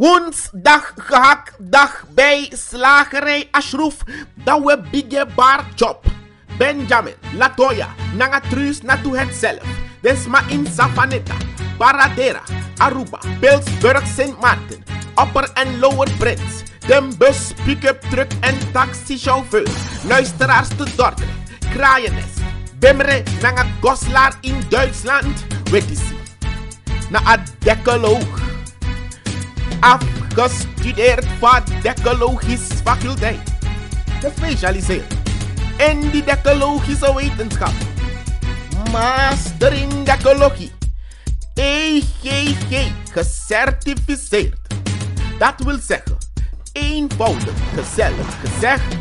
Woensdag dag bij slagerij Ashroef. Dat we bigge bar job. Benjamin, Latoya, Nangatruus Natu het zelf. Desma in Safaneta, Paradera, Aruba, Pilsburg, Sint Maarten, Upper en Lower Brits. Den bus, pick-up truck en taxichauffeur. Luisteraars te Dordrecht, Kraaienes, Bimre, Nangat Goslar in Duitsland. Wetisie. Na Na Adekkelo Afgestudeerd van Decologische Faculteit. Gespecialiseerd in die decologische wetenschap. Master in Decologie. EGG gecertificeerd. Dat wil zeggen, eenvoudig gezellig gezegd,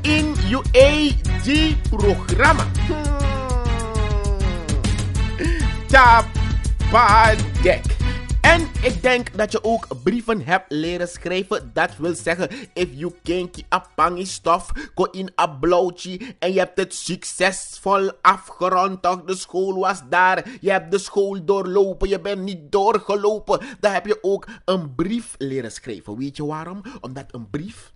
in UAG-programma. E hmm. Tapadek. En ik denk dat je ook brieven hebt leren schrijven. Dat wil zeggen, if you a apangi stuff, ko in a blauwtje. En je hebt het succesvol afgerond, toch de school was daar. Je hebt de school doorlopen, je bent niet doorgelopen. Dan heb je ook een brief leren schrijven. Weet je waarom? Omdat een brief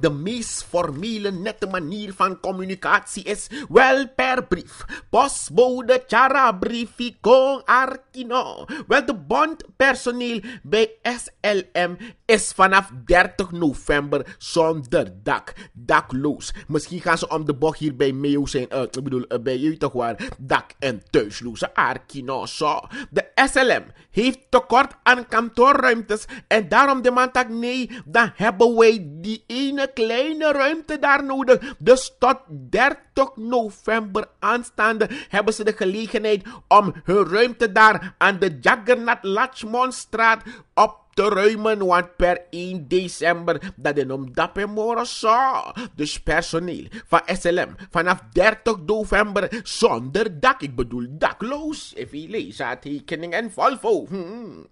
de meest formele, nette manier van communicatie is wel per brief. Postbode, chara, brieficon, arkino. Wel, de bond personeel bij SLM is vanaf 30 november zonder dak. Dakloos. Misschien gaan ze om de bocht hier bij Meo zijn. ik bedoel, eh, bij jullie toch waar. Dak- en thuisloze, arkino, zo. De SLM heeft tekort aan kantoorruimtes en daarom de man nee, dan hebben wij die ene kleine ruimte daar nodig. Dus tot 30 november aanstaande hebben ze de gelegenheid om hun ruimte daar aan de Jaggernat Monstrat op te ruimen, want per 1 december, dat is om dapper zo. Dus personeel van SLM vanaf 30 november zonder dak, ik bedoel dakloos, even lezen, tekening en Volvo. Hmm.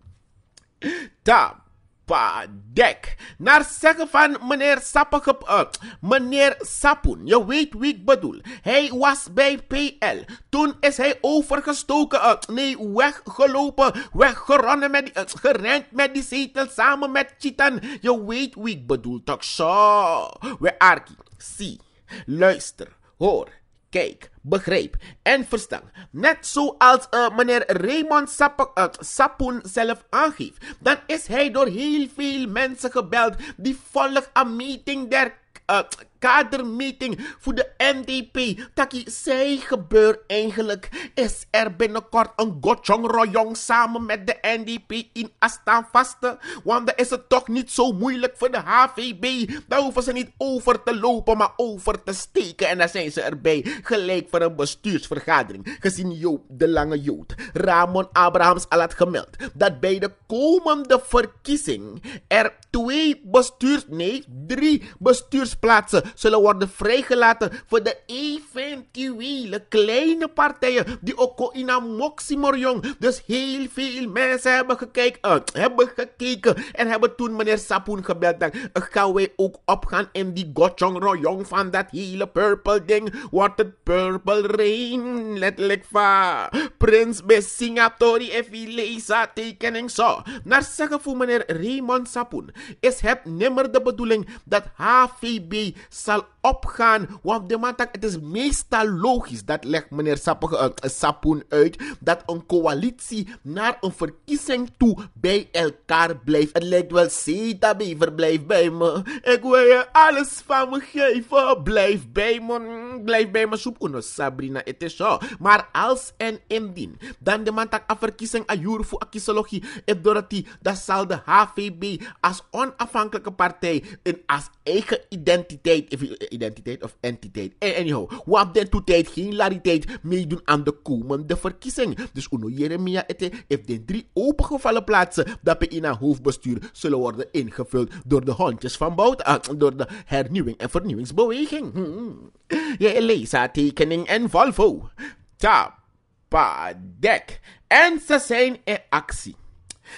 Dek. Naar zeggen van meneer, Sappe, uh, eh, meneer Sapoen. Je weet wie ik bedoel. Hij was bij PL. Toen is hij overgestoken. Eh, nee, weggelopen. Weggeronnen met uh, gerend met die zetel samen met Chitan. Je weet wie ik bedoel. Toch zo. We Arki. Zie. Luister. Hoor. Kijk, begreep en verstaan. Net zoals eh, meneer Raymond Sap eh, Sapoen zelf aangeeft. Dan is hij door heel veel mensen gebeld die volg een meeting der eh, kadermeeting voor de NDP. Taki, zij gebeurt eigenlijk. Is er binnenkort een Gotjong Royong samen met de NDP in Astaan vasten? Want dan is het toch niet zo moeilijk voor de HVB. Daar hoeven ze niet over te lopen, maar over te steken. En dan zijn ze erbij. Gelijk voor een bestuursvergadering. Gezien Joop de Lange Jood, Ramon Abrahams al had gemeld dat bij de komende verkiezing er twee bestuurs, nee, drie bestuursplaatsen zullen worden vrijgelaten voor de eventuele kleine partijen die ook in een moximorion. Dus heel veel mensen hebben gekeken, eh, hebben gekeken en hebben toen meneer Sapoen gebeld. Dan eh, gaan wij ook opgaan in die gotjong royong van dat hele purple ding. Wordt het purple rain, letterlijk va. Prins Bessingatori Effileza tekening zo. Naar zeggen voor meneer Raymond Sapoen is het nimmer de bedoeling dat HVB zal opgaan. Want de maandag het is meestal logisch, dat legt meneer eh, Sapoen uit, dat een coalitie naar een verkiezing toe bij elkaar blijft. Het lijkt wel Zeta Bever, blijft bij me. Ik wil je alles van me geven. Blijf bij me, mm, blijf bij me, soep. Oh, nou, Sabrina, het is zo. Maar als en indien, dan de man, een ah, verkiezing a ah, jure voor a ah, eh, Dorothy, dat zal de HVB als onafhankelijke partij en als eigen identiteit identiteit, of entiteit. Anyhow, wat den tijd geen lariteit meedoen aan de komende verkiezing. Dus Uno Jeremia ete. heeft de drie opengevallen plaatsen dat in haar hoofdbestuur zullen worden ingevuld door de hondjes van Bouda ah, door de hernieuwing en vernieuwingsbeweging. Hmm. hmm. Je Elisa tekening en Volvo. Tapadek. En ze zijn in actie.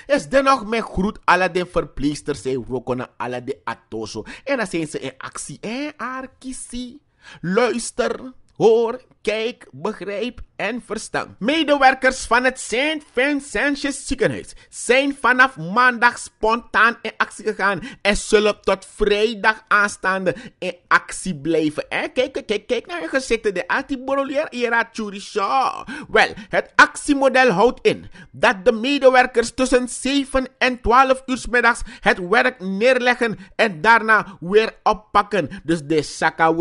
Es dennoch mijn groet alle de verpleegsters en rokona alle de atoso. En dan zijn ze in actie. En arkisi. Luister, hoor, kijk, begrijp en verstand. Medewerkers van het St. Vincentius ziekenhuis zijn vanaf maandag spontaan in actie gegaan en zullen tot vrijdag aanstaande in actie blijven. En Kijk, kijk, kijk naar hun gezichten. De antiborolier era churisha. Wel, het actiemodel houdt in dat de medewerkers tussen 7 en 12 uur middags het werk neerleggen en daarna weer oppakken. Dus de saka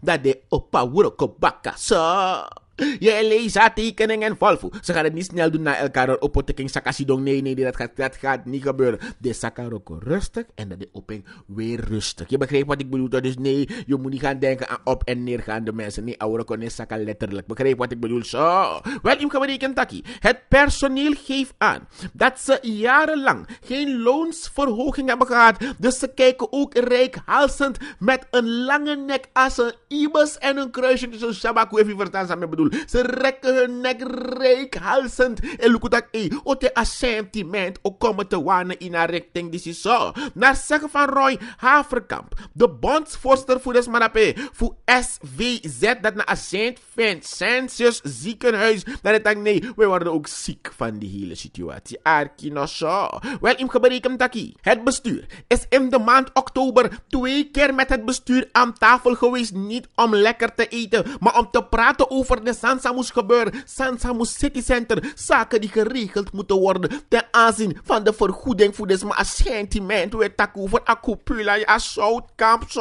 dat de opa wuroko bakka. 아 Je Elisa tekening en Valvo. Ze gaan het niet snel doen na elkaar. Opoteking, Sakasidong. Nee, nee, dat gaat, dat gaat niet gebeuren. De Sakaroko rustig en de Oping weer rustig. Je begrijpt wat ik bedoel. Dus nee, je moet niet gaan denken aan op- en neergaande mensen. Nee, Auroko nee, Saka letterlijk. Begrijp wat ik bedoel? Zo. Wel, ik berekent Taki. Het personeel geeft aan dat ze jarenlang geen loonsverhoging hebben gehad. Dus ze kijken ook rijkhalsend met een lange nek als een ibis en een kruisje tussen Shabaku. Even verstaan, samen bedoel. Ze rekken hun nek reikhalsend. En look dat e. Eh, o te sentiment. O komen te wanen in haar richting. die ze zo. Naar zeggen van Roy Haverkamp. De bondsvoorster voor de eh, Voor SVZ. Dat naar Saint Vincentius ziekenhuis. Dat het dan nee. Wij worden ook ziek van die hele situatie. Arkino zo. Wel im gebreken takkie. Het bestuur is in de maand oktober twee keer met het bestuur aan tafel geweest. Niet om lekker te eten. Maar om te praten over de Sansa moest gebeuren. Sansa moest citycenter. Zaken die geregeld moeten worden ten aanzien van de vergoeding voor deze sentiment. We takken voor Akupula, ja, Zoutkamp, zo.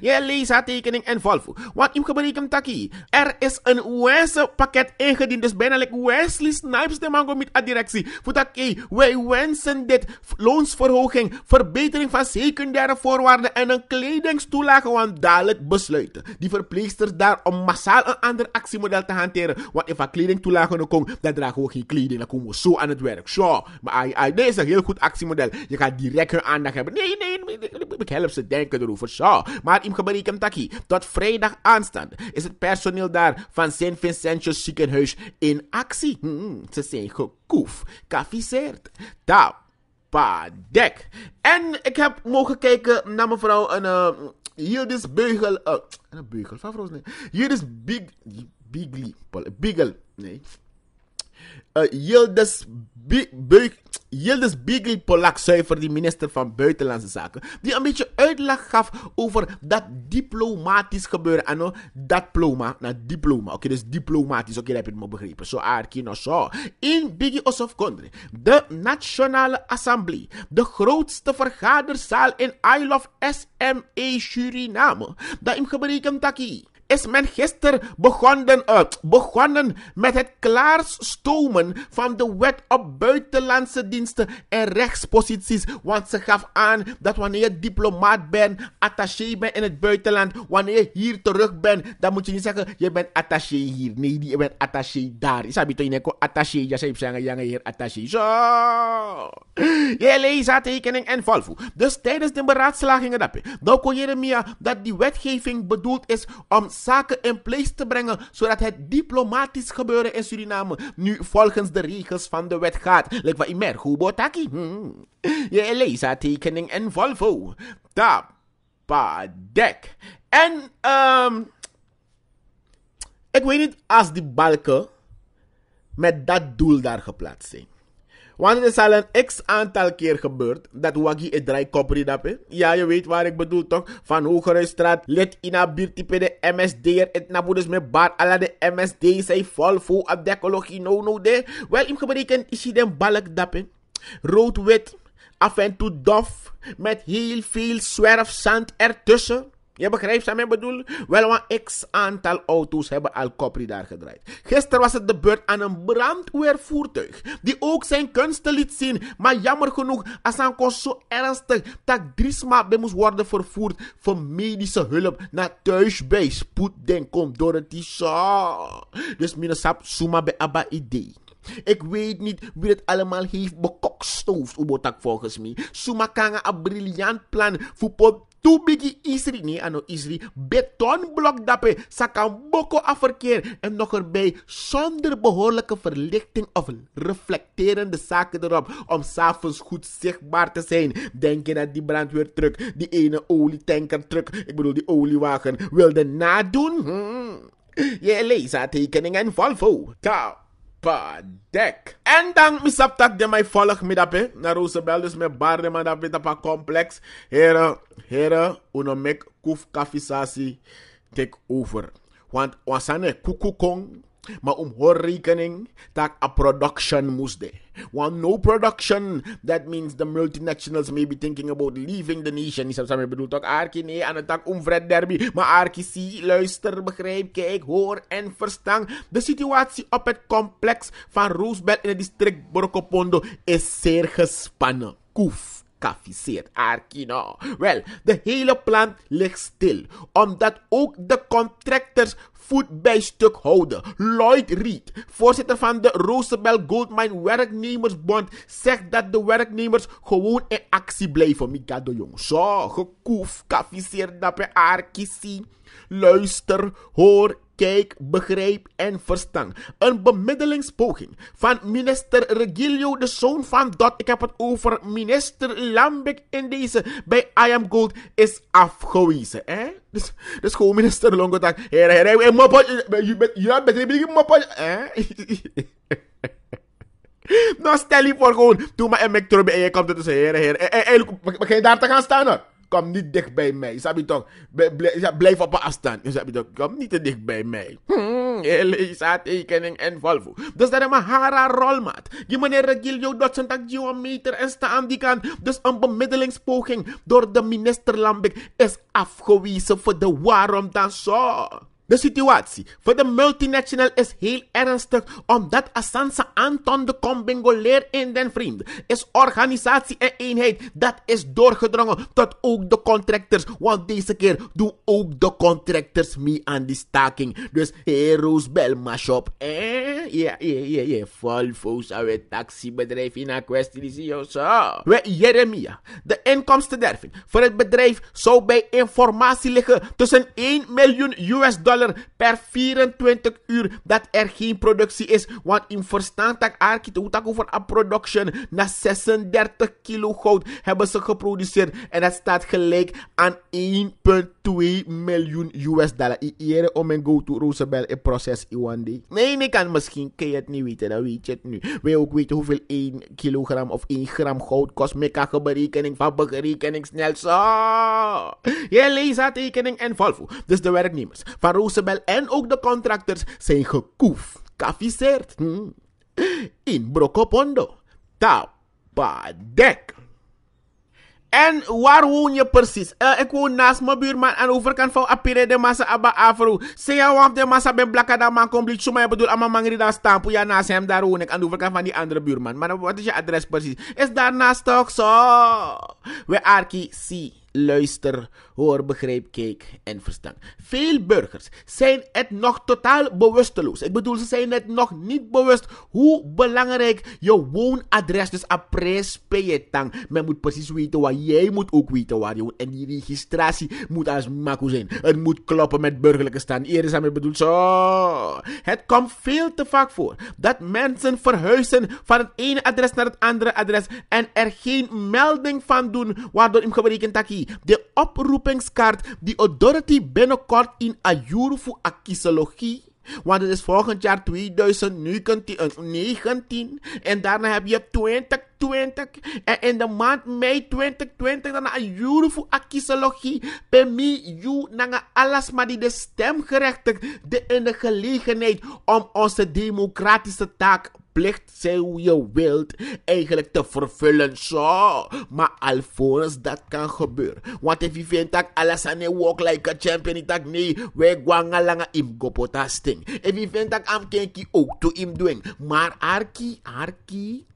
Je Lisa haar tekening en Volvo. Wat hem gebreken taki? Er is een Wesse pakket ingediend. Dus bijna like Wesley Snipes de mango met de directie. Voor dat wij wensen dit loonsverhoging, verbetering van secundaire voorwaarden en een kledingstoelage. Want dadelijk besluiten die verpleegsters daar om massaal een ander actiemodel te hanteren. Want kleding kleding kledingtoelage komt, dan dragen we geen kleding. Dan komen we zo aan het werk. Zo. Maar I, is een heel goed actiemodel. Je gaat direct hun aandacht hebben. Nee, nee, ik help ze denken erover. Zo. Maar im gebarikem taki. Tot vrijdag aanstaande is het personeel daar van Sint Vincentius ziekenhuis in actie. Hm, ze zijn gekoef, kafiseerd. Tap. Padek. En ik heb mogen kijken naar mevrouw een, eh, Hier dus Beugel. Uh, Beugel, van name. Hier this Big, Bigly. Beagle. Jildes eh, Yildiz, Be Yildiz Bigli Polak-Zuiver, die minister van Buitenlandse Zaken, die een beetje uitleg gaf over dat diplomatisch gebeuren. En nou, dat diploma na nou, diploma. Oké, dus diplomatisch. Oké, heb je het maar begrepen. Zo so, aardig, nou, zo. So. In Biggie Osof de Nationale Assemblée, de grootste vergaderzaal in Isle of SME Suriname. Dat hem gebreken takkie is men gisteren begonnen, eh, begonnen met het klaarstomen van de wet op buitenlandse diensten en rechtsposities. Want ze gaf aan dat wanneer je diplomaat bent, attaché bent in het buitenland, wanneer je hier terug bent, dan moet je niet zeggen, je bent attaché hier. Nee, je bent attaché daar. Is dat niet attaché? Ja, ze zeggen, ja, hier attaché. Zo! Je leest tekening en valvo. Dus tijdens de beraadslagingen, dat kon Jeremia dat die wetgeving bedoeld is om zaken in place te brengen, zodat het diplomatisch gebeuren in Suriname nu volgens de regels van de wet gaat. Like wat imer, Hubotaki, hmm, je Elisa-tekening en Volvo. Tapadek. En, ehm ik weet niet als die balken met dat doel daar geplaatst zijn. Want het is al een x aantal keer gebeurd dat Waggy het draai kopri Ja, je weet waar ik bedoel toch? Van straat lid in type de MSD'er, het naboeders met bar alla de MSD, zij vol voor op de ecologie, no no de. Wel, im gebreken is hij den balk dappen. Rood-wit, af en toe dof, met heel veel zwerfzand ertussen. Je begrijpt wat ik bedoel? Wel, een x-aantal auto's hebben al koppie daar gedraaid. Gisteren was het de beurt aan een brandweervoertuig, die ook zijn kunsten liet zien. Maar jammer genoeg, Asanko zo ernstig dat Drisma moest worden vervoerd voor medische hulp naar thuis bij spoed den komt door het Dus minusap suma bij abba idee. Ik weet niet wie het allemaal heeft bekokstoofd, Ubotak volgens mij. Suma kanga een briljant plan voor toe bigi isri ni ano isri betonblok dappe sakan boko af verkeer en nog erbij zonder behoorlijke verlichting of reflecterende zaken erop om s'avonds goed zichtbaar te zijn. Denk je dat die truck, die ene truck, ik bedoel die oliewagen, wilde nadoen? Hm. Je leest tekeningen Volvo. Ciao. Deck. En dan misap dat de mij volg middappe naar Roosebel. Dus met baarden maar dat weet complex. Heren, heren, unomek koef kafisasi take over. Want wasane kong. Maar om hoor rekening dat a production moest. Want no production, that means the multinationals may be thinking about leaving the nation. Is dat wat ik bedoel? Toch Arki, nee, aan het dak om Fred Derby. Maar Arki, zie, luister, begrijp, kijk, hoor en verstaan. De situatie op het complex van Roosevelt in het district Borokopondo is zeer gespannen. Koef. Kaviseert Arkino. Wel, de hele plant ligt stil, omdat ook de contractors voet bij stuk houden. Lloyd Reed, voorzitter van de Roosevelt Goldmine Werknemersbond, zegt dat de werknemers gewoon in actie blijven. Mikado jong, zo gekoef, bij arkisi. Luister, hoor kijk, begrijp en verstand. Een bemiddelingspoging van minister Regilio, de zoon van dat. Ik heb het over minister Lambik in deze bij I Am Gold is afgewezen. Hè? Dus, dus gewoon minister Longo dacht, heren, heren, heren, nou, stel je voor gewoon, doe maar een mektrobe en je komt er tussen, heren, heren. Eigenlijk, begin daar te gaan staan hoor. Kom niet dicht bij mij. Snap toch? Blijf op afstand. Snap toch? Kom niet te dicht bij mij. Hmm, Elisa, tekening en Volvo. Dus dat is mijn hara rolmaat. Je meneer Regil, jouw Dotsen, dat een meter en sta aan die kant. Dus een bemiddelingspoging door de minister Lambik is afgewezen voor de waarom dan zo. De situatie voor de multinational is heel ernstig omdat Assange Anton de Combingoleer in den vriend is organisatie en eenheid. Dat is doorgedrongen tot ook de contractors, want deze keer doen ook de contractors mee aan die staking. Dus heroes bel mashop. Eh? Ja, ja, ja, ja. Volvo's het taxibedrijf in een kwestie zie je We Jeremia, de inkomsten voor het bedrijf zou bij informatie liggen tussen 1 miljoen US dollar per 24 uur dat er geen productie is. Want in verstand dat Arkite Oetako over een production na 36 kilo goud hebben ze geproduceerd. En dat staat gelijk aan 1,2 miljoen US dollar. Ik eer om een go-to Roosevelt in proces in Nee, ik kan misschien, kun je het niet weten, dan weet je het nu. Wil ook weten hoeveel 1 kilogram of 1 gram goud kost? Mekka berekening van berekening snel zo. Je leest haar tekening en Volvo. Dus de werknemers van Jezebel en ook de contractors zijn gekoef, kafiseerd. Hm. In Brokopondo. Tapadek. En waar woon je precies? Uh, ik woon naast mijn buurman aan de overkant van Apire de Massa Abba Afro. Seja je de Massa ben blakada man compleet. Suma je bedoelt allemaal mangri daar stampo. Ja, naast hem daar woon ik aan de overkant van die andere buurman. Maar wat is je adres precies? Is daarnaast toch zo? We Arki, zie luister, hoor, begrijp, kijk en verstand. Veel burgers zijn het nog totaal bewusteloos. Ik bedoel, ze zijn het nog niet bewust hoe belangrijk je woonadres, dus je tang. Men moet precies weten waar jij moet ook weten waar je woont. En die registratie moet als mako zijn. Het moet kloppen met burgerlijke stand. Eerder zijn we zo. Het komt veel te vaak voor dat mensen verhuizen van het ene adres naar het andere adres en er geen melding van doen, waardoor hem gebreken de oproepingskaart die authority binnenkort in Ajuru voor akisologie. Want het is volgend jaar 2019 eh, en daarna heb je 2020 en in de maand mei 2020 dan een beautiful voor akisologie. mij, you nanga alles maar die de stemgerechtigde in de gelegenheid om onze democratische taak plicht zou je wilt eigenlijk te vervullen. Zo. Maar alvorens dat kan gebeuren. Want if je vindt dat alles aan walk like a champion, ik nee, we gaan langer in gopota even If vindt dat am ook to im doing. Maar arki, arki.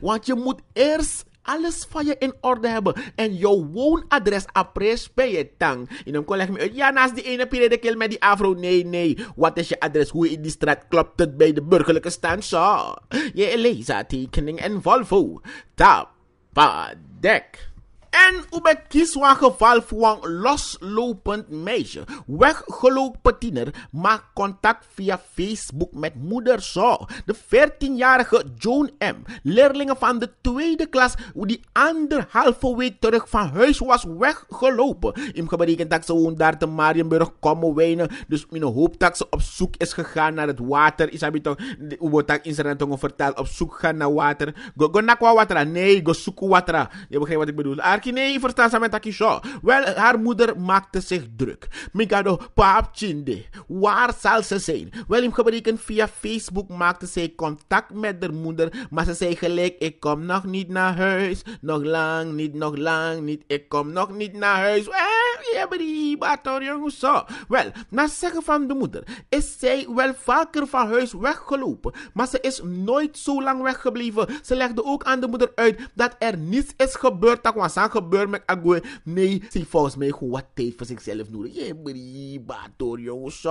Want je moet eerst alles van je in orde hebben. En jouw woonadres apres bij je tang. Je dan collega leg me Ja, naast die ene piredekil met die afro. Nee, nee. Wat is je adres? Hoe in die straat klopt het bij de burgerlijke stand? Zo. Je Elisa tekening en Volvo. Tapa dek. En Oebet Kiswa geval van loslopend meisje, weggelopen tiener, maakt contact via Facebook met moeder Zo. De 14-jarige Joan M., leerlingen van de tweede klas, die anderhalve week terug van huis was weggelopen. Im gebreken dat ze woont daar te Marienburg komen wijnen, dus mijn hoop op zoek is gegaan naar het water. Is heb toch, zijn Instagram verteld, op zoek gaan naar water. Go, go water, nee, go zoeken water. Je begrijpt wat ik bedoel. Arki, nee, verstaan ze met zo. Wel, haar moeder maakte zich druk. Mikado Paapchinde, waar zal ze zijn? Wel, hem gebreken via Facebook maakte zij contact met haar moeder, maar ze zei gelijk, ik kom nog niet naar huis. Nog lang niet, nog lang niet, ik kom nog niet naar huis. Wel, eh, je zo. Wel, na zeggen van de moeder, is zij wel vaker van huis weggelopen, maar ze is nooit zo lang weggebleven. Ze legde ook aan de moeder uit dat er niets is gebeurd, dat was gebeurt met Agüero. Nee, ze heeft volgens mij gewoon wat tijd voor zichzelf nodig. Je briba door, jongens.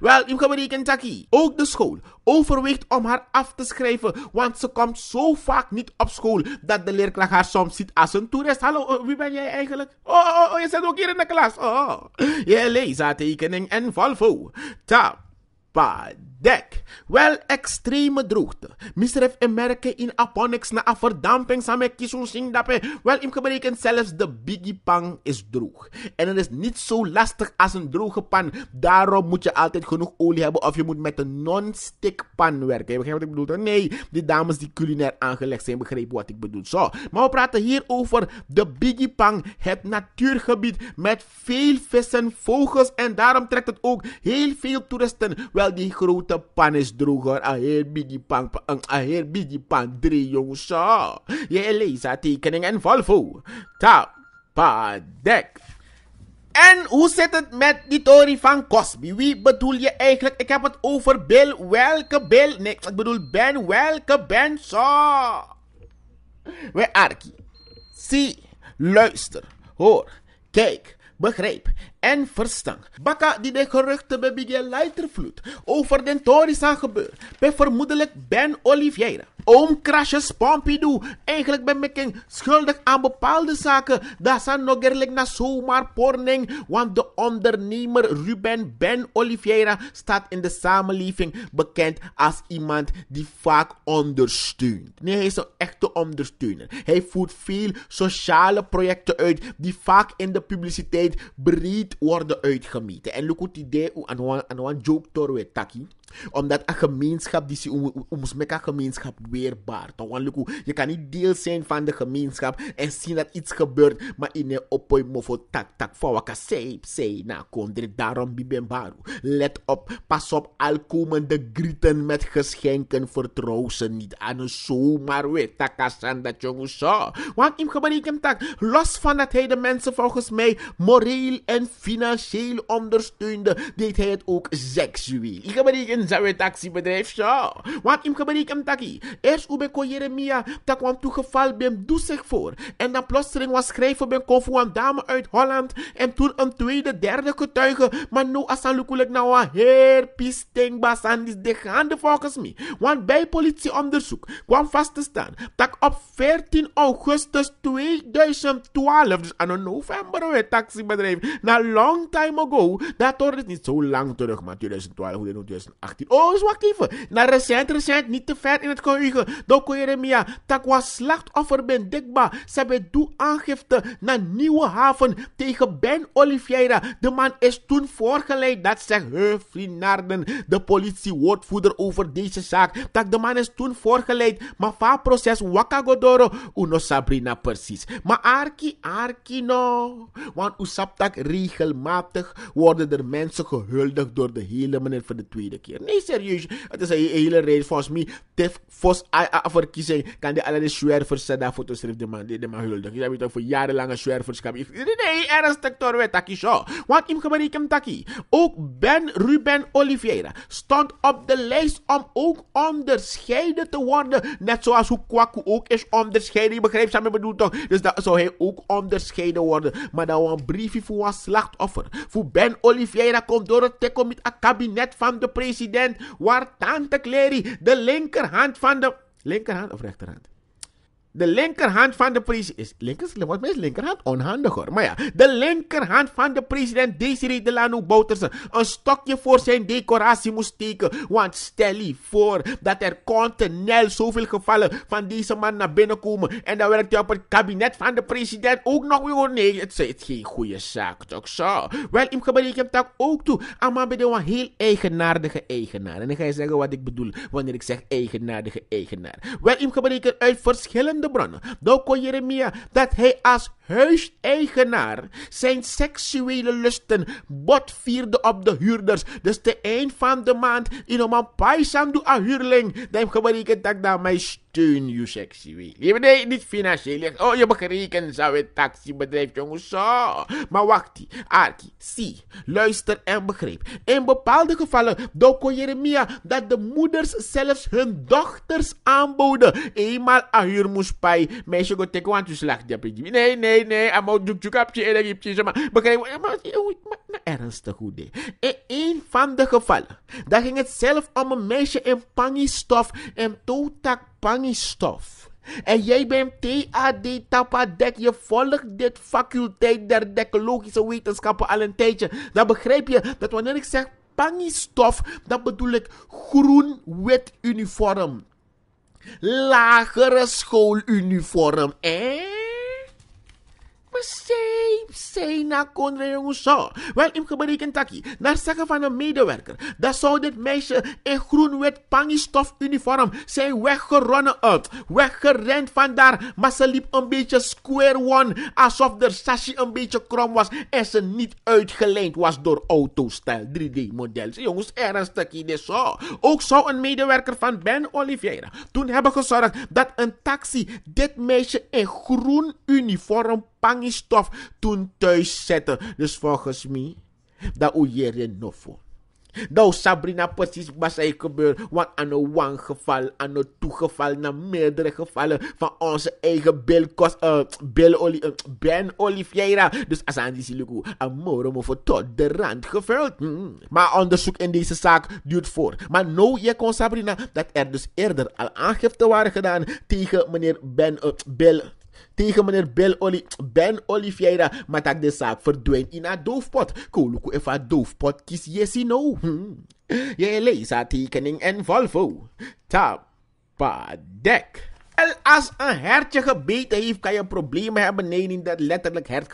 Wel, ik een Kentucky. Ook de school overweegt om haar af te schrijven, want ze komt zo vaak niet op school dat de leerkracht haar soms ziet als een toerist. Hallo, eh, wie ben jij eigenlijk? Oh, oh, oh, oh je zit ook hier in de klas. Oh, oh. je leest haar tekening en Volvo. Tapad dek. Wel extreme droogte. Misref en merken in aponix na verdamping samen kisun sindape. Wel in gebreken zelfs de biggie pang is droog. En het is niet zo lastig als een droge pan. Daarom moet je altijd genoeg olie hebben of je moet met een non-stick pan werken. Begrijp wat ik bedoel? Nee, die dames die culinair aangelegd zijn begrepen wat ik bedoel. Zo, maar we praten hier over de biggie pang. het natuurgebied met veel vissen, vogels en daarom trekt het ook heel veel toeristen. Wel die grote de pan is droger. Een heel Big pan, Een heel pan, drie jongens. Je Elisa tekening en Volvo. Tap, dek. En hoe zit het met die Tory van Cosby? Wie bedoel je eigenlijk? Ik heb het over Bill. Welke Bill? Nee, ik bedoel Ben. Welke Ben? Zo. We Arki. Zie, luister, hoor, kijk, begrijp en verstand. Baka die de geruchten bij Leitervloed over den Tories aan gebeur. Bij vermoedelijk Ben Oliveira. Oom Crashes Pompidou. Eigenlijk ben ik schuldig aan bepaalde zaken. Dat zijn nog eerlijk na zomaar porning. Want de ondernemer Ruben Ben Oliveira staat in de samenleving bekend als iemand die vaak ondersteunt. Nee, hij is een echte ondersteuner. Hij voert veel sociale projecten uit die vaak in de publiciteit breed worden uitgemeten. En look idee aan wan joke torwe taki. Omdat een gemeenschap, die si met meka gemeenschap weerbaar. Je kan niet deel zijn van de gemeenschap en zien dat iets gebeurt. Maar in een oppoi mofo tak tak van wat seip zei na nou, kondre daarom bibembaru. Let op, pas op al komen de grieten met geschenken. Vertrouw ze niet aan een zomaar we takasan dat jongen zo. Want im gebarikem tak, los van dat hij de mensen volgens mij moreel en financieel ondersteunde, deed hij het ook seksueel. Ik heb een zo'n taxibedrijf, ja. Want ik gebruik een taki. Eerst hoe ben Jeremia, dat kwam toegeval, ben doe zich voor. En dan plotseling was schrijven bij een voor dame uit Holland. En toen een tweede, derde getuige. Maar nu asanlukulik nou een heer pisting is de gaande volgens mij. Want bij politieonderzoek kwam vast te staan dat op 14 augustus 2012, dus aan een november, het taxibedrijf, naar long time ago. Dat hoort niet zo lang terug, maar 2012, 2018. Oh, is wat even. Na recent, recent, niet te ver in het geheugen. Doko Jeremia, tak was slachtoffer ben dikba. Ze doe aangifte naar Nieuwe Haven tegen Ben Oliveira. De man is toen voorgeleid, dat zegt Huffrey Narden, de politiewoordvoerder over deze zaak. Dat de man is toen voorgeleid, maar va proces wakagodoro, uno Sabrina precies. Maar Arki, Arki no, want u sap tak regelmatig worden er mensen gehuldigd door de hele meneer voor de tweede keer. Nee, serieus. Het is een hele reden Volgens mij, de vos verkiezing kan die allerlei zwervers zijn daarvoor te schrijven. De man, de man huldig. Je hebt voor jarenlange zwervers. Nee, ernstig door weer. taki zo. Want ik heb hem taki. Ook Ben Ruben Oliveira stond op de lijst om ook onderscheiden te worden. Net zoals hoe Kwaku ook is onderscheiden. Je begrijpt wat ik bedoel toch? Dus dat zou hij ook onderscheiden worden. Maar dat een briefje voor een slag. Offer. Voor Ben Oliveira komt door het tekkom met het kabinet van de president, waar Tante Clary de linkerhand van de... Linkerhand of rechterhand? de linkerhand van de president. Is linker slim? Wat is linkerhand? Onhandig hoor. Maar ja, de linkerhand van de president Desiree Delano Bouterse een stokje voor zijn decoratie moest steken. Want stel je voor dat er continu zoveel gevallen van deze man naar binnen komen. En dan werkt hij op het kabinet van de president ook nog weer. Nee, het is geen goede zaak toch zo. Wel, ik hem dat ook toe. Amma ben een heel eigenaardige eigenaar. En dan ga je zeggen wat ik bedoel wanneer ik zeg eigenaardige eigenaar. Wel, ik uit verschillende levende bronnen. Nou Doko Jeremia dat hij als huiseigenaar zijn seksuele lusten botvierde op de huurders. Dus de eind van de maand in een paisandu a huurling. Dat betekent dat dat mijn steun je seksueel. Je nee, niet financieel. Oh, je berekent zou het taxibedrijf, jongens. Zo. Maar wacht, Arki, zie, luister en begrijp. In bepaalde gevallen dook Jeremia dat de moeders zelfs hun dochters aanboden. Eenmaal huur moest bij meisje go teken want je Nee, nee, nee, amo juk juk apje en je maar begrijp. Maar, maar ernstig goed. In een van de gevallen, daar ging het zelf om een meisje in pangistof en totak pangistof. En jij bent TAD Dek. Je volgt dit faculteit der dekologische wetenschappen al een tijdje. Dan begrijp je dat wanneer ik zeg pangistof, dan bedoel ik groen-wit uniform. Lagere schooluniform, eh? zijn zei na jongens zo. Wel, ik gebreken taki. Naar zeggen van een medewerker. Dat zou dit meisje in groen-wit uniform zijn weggeronnen uit. Weggerend van daar, Maar ze liep een beetje square one. Alsof de sashi een beetje krom was. En ze niet uitgeleend was door auto autostijl 3D-model. Jongens, ernstig dit zo. Ook zou een medewerker van Ben Oliveira toen hebben gezorgd dat een taxi dit meisje in groen uniform pangistof toen thuis zetten. Dus volgens mij, dat oeier nog voor. Nou Sabrina precies wat er gebeurt. Want aan een wang geval, aan een toegeval, naar meerdere gevallen van onze eigen Bill, Cos, uh, Bill Oli, uh, Ben Oliveira. Dus Asandi Siluku, Amoromo voor tot de rand gevuld. Hm, hm. Maar onderzoek in deze zaak duurt voor. Maar nou je kon Sabrina dat er dus eerder al aangifte waren gedaan tegen meneer Ben, uh, Bill tegen meneer Oli, Ben Oliveira, maar dat de zaak verdwijnt in een doofpot. Koluku eva doofpot kies yesi no. Je nou? hmm. leest haar tekening en Volvo. Tapadek als een hertje gebeten heeft, kan je problemen hebben. Nee, niet dat letterlijk hert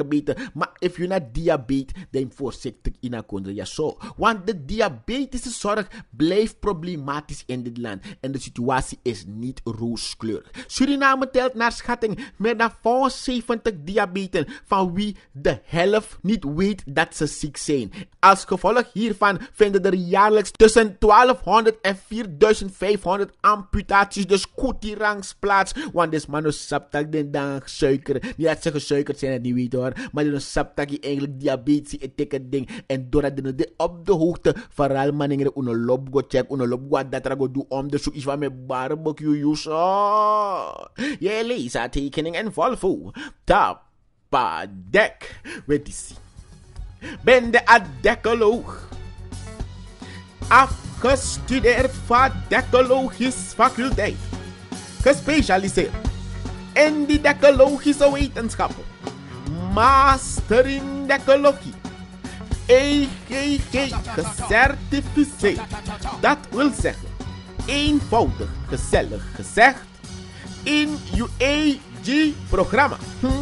Maar if you not diabetes, then voorzichtig in ja zo. Want de diabetische zorg blijft problematisch in dit land. En de situatie is niet rooskleurig. Suriname telt naar schatting meer dan 75 diabeten, van wie de helft niet weet dat ze ziek zijn. Als gevolg hiervan vinden er jaarlijks tussen 1200 en 4500 amputaties, dus koetirang plaats plaats. Want dit man is nou saptak den dan suiker. Niet dat ze gesuikerd zijn, dat niet weet hoor. Maar dit nou saptak is eigenlijk diabetes, een tikke ding. En doordat nou dit op de hoogte van mannen een lob go check, een lob go dat go doen onderzoek. Is van met barbecue use. Oh. Jij leest tekening en Volvo. Tapa dek. Weet je ben de adecoloog. Afgestudeerd van decologische faculteit gespecialiseerd in didactologische wetenschappen, Master in Decologie, EGG gecertificeerd. Dat wil zeggen, eenvoudig, gezellig gezegd, in uw A.G. programma Hmm.